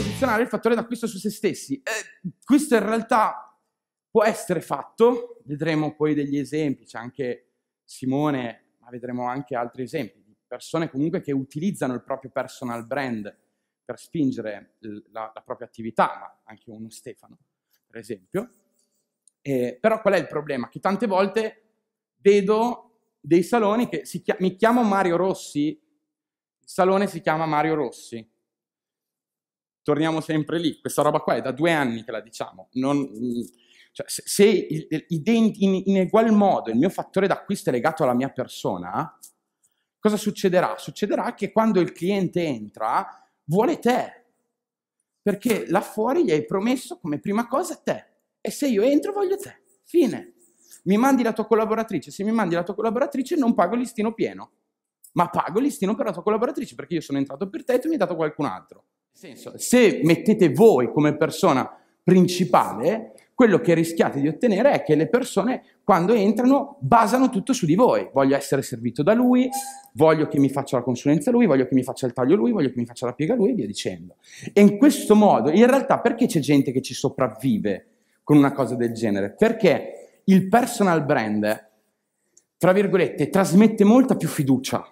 posizionare il fattore d'acquisto su se stessi. Eh, questo in realtà può essere fatto, vedremo poi degli esempi, c'è anche Simone, ma vedremo anche altri esempi di persone comunque che utilizzano il proprio personal brand per spingere la, la propria attività, ma anche uno Stefano, per esempio. Eh, però qual è il problema? Che tante volte vedo dei saloni che chiam- mi chiamo Mario Rossi, il salone si chiama Mario Rossi, torniamo sempre lì. Questa roba qua è da due anni che la diciamo. Non, mm, cioè, se, se identi, in, in egual modo il mio fattore d'acquisto è legato alla mia persona, cosa succederà? Succederà che quando il cliente entra vuole te, perché là fuori gli hai promesso come prima cosa te. E se io entro voglio te. Fine. Mi mandi la tua collaboratrice. Se mi mandi la tua collaboratrice non pago il listino pieno, ma pago il listino per la tua collaboratrice perché io sono entrato per te e tu mi hai dato qualcun altro senso, se mettete voi come persona principale, quello che rischiate di ottenere è che le persone quando entrano basano tutto su di voi. Voglio essere servito da lui, voglio che mi faccia la consulenza lui, voglio che mi faccia il taglio lui, voglio che mi faccia la piega lui e via dicendo. E in questo modo, in realtà, perché c'è gente che ci sopravvive con una cosa del genere? Perché il personal brand, tra virgolette, trasmette molta più fiducia.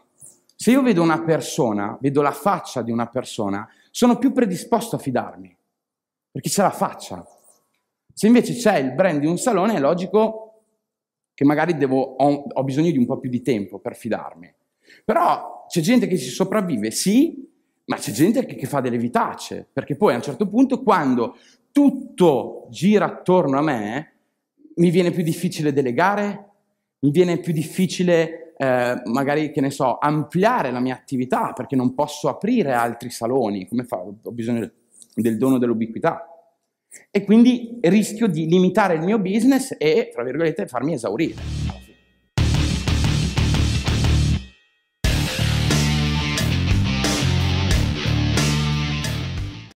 Se io vedo una persona, vedo la faccia di una persona, sono più predisposto a fidarmi, perché ce la faccia. Se invece c'è il brand di un salone, è logico che magari devo, ho, ho bisogno di un po' più di tempo per fidarmi. Però c'è gente che ci sopravvive, sì, ma c'è gente che, che fa delle vitacce, perché poi a un certo punto, quando tutto gira attorno a me, mi viene più difficile delegare, mi viene più difficile eh, magari, che ne so, ampliare la mia attività perché non posso aprire altri saloni, come fa? Ho bisogno del dono dell'ubiquità. E quindi rischio di limitare il mio business e, tra virgolette, farmi esaurire.